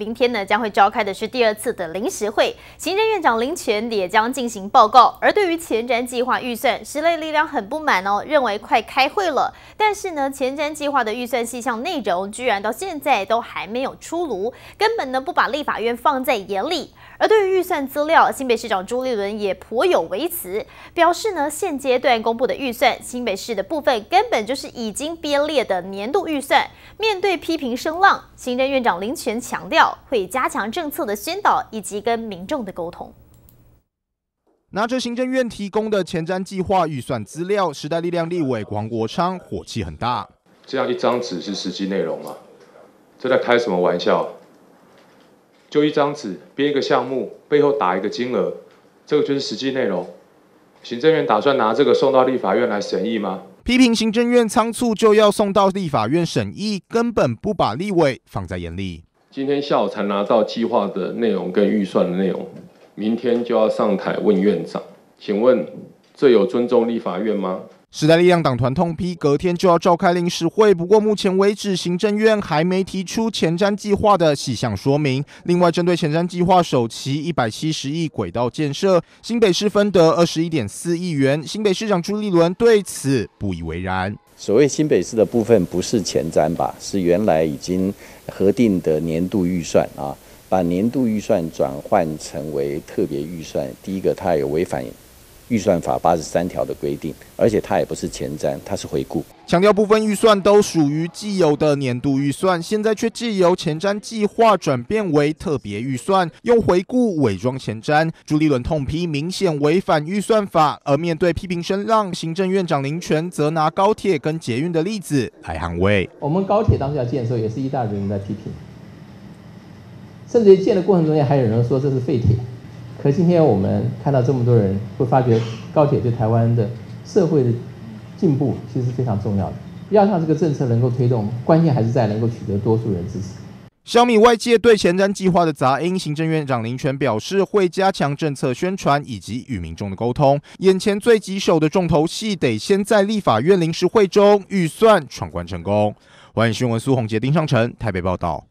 明天呢将会召开的是第二次的临时会，行政院长林权也将进行报告。而对于前瞻计划预算，实力力量很不满哦，认为快开会了，但是呢前瞻计划的预算细项内容居然到现在都还没有出炉，根本呢不把立法院放在眼里。而对于预算资料，新北市长朱立伦也颇有微词，表示呢现阶段公布的预算，新北市的部分根本就是已经编列的年度预算。面对批评声浪，行政院长林权强调。会加强政策的宣导以及跟民众的沟通。拿着行政院提供的前瞻计划预算资料，时代力量立委黄国昌火气很大。这样一张纸是实际内容吗？这在开什么玩笑？就一张纸编一个项目，背后打一个金额，这个就是实际内容？行政院打算拿这个送到立法院来审议吗？批评行政院仓促就要送到立法院审议，根本不把立委放在眼里。今天下午才拿到计划的内容跟预算的内容，明天就要上台问院长，请问这有尊重立法院吗？时代力量党团痛批，隔天就要召开临时会。不过，目前为止，行政院还没提出前瞻计划的细项说明。另外，针对前瞻计划首期一百七十亿轨道建设，新北市分得二十一点四亿元。新北市长朱立伦对此不以为然。所谓新北市的部分，不是前瞻吧？是原来已经核定的年度预算啊，把年度预算转换成为特别预算。第一个，它有违反。预算法八十三条的规定，而且它也不是前瞻，它是回顾，强调部分预算都属于既有的年度预算，现在却既由前瞻计划转变为特别预算，用回顾伪装前瞻。朱立伦痛批明显违反预算法，而面对批评声浪，行政院长林权则拿高铁跟捷运的例子来捍卫。我们高铁当时要建的时候，也是一大群人在批评，甚至于建的过程中间，还有人说这是废铁。可今天我们看到这么多人，会发觉高铁对台湾的社会的进步其实非常重要的。要让这个政策能够推动，关键还是在能够取得多数人支持。小米外界对前瞻计划的杂音，行政院长林权表示会加强政策宣传以及与民众的沟通。眼前最棘手的重头戏，得先在立法院临时会中预算闯关成功。《晚迎新闻》，苏宏杰、丁尚成，台北报道。